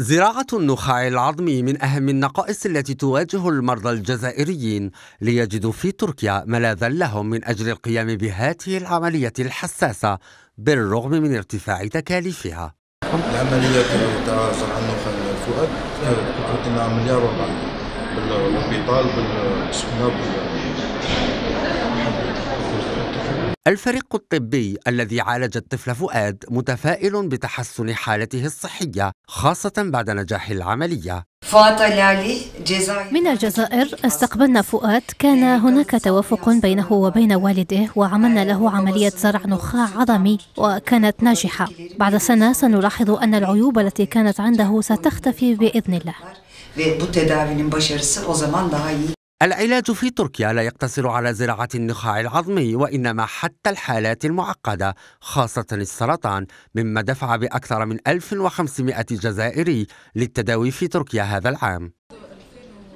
زراعة النخاع العظمي من أهم النقائص التي تواجه المرضى الجزائريين ليجدوا في تركيا ملاذا لهم من أجل القيام بهذه العملية الحساسة بالرغم من ارتفاع تكاليفها العملية تاع صنع النخاع الفؤاد كانت آه، مليار وربع بالبيطال بالسكنة الفريق الطبي الذي عالج الطفل فؤاد متفائل بتحسن حالته الصحية خاصة بعد نجاح العملية من الجزائر استقبلنا فؤاد كان هناك توافق بينه وبين والده وعملنا له عملية زرع نخاع عظمي وكانت ناجحة بعد سنة سنلاحظ أن العيوب التي كانت عنده ستختفي بإذن الله العلاج في تركيا لا يقتصر على زراعة النخاع العظمي وإنما حتى الحالات المعقدة خاصة السرطان مما دفع بأكثر من 1500 جزائري للتداوي في تركيا هذا العام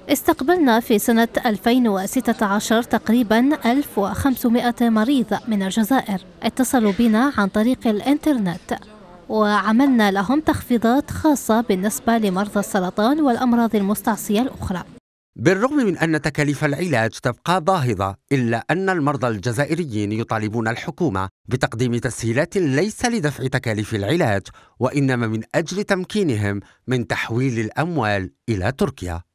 استقبلنا في سنة 2016 تقريبا 1500 مريض من الجزائر اتصلوا بنا عن طريق الإنترنت وعملنا لهم تخفيضات خاصة بالنسبة لمرضى السرطان والأمراض المستعصية الأخرى بالرغم من أن تكاليف العلاج تبقى باهظة إلا أن المرضى الجزائريين يطالبون الحكومة بتقديم تسهيلات ليس لدفع تكاليف العلاج وإنما من أجل تمكينهم من تحويل الأموال إلى تركيا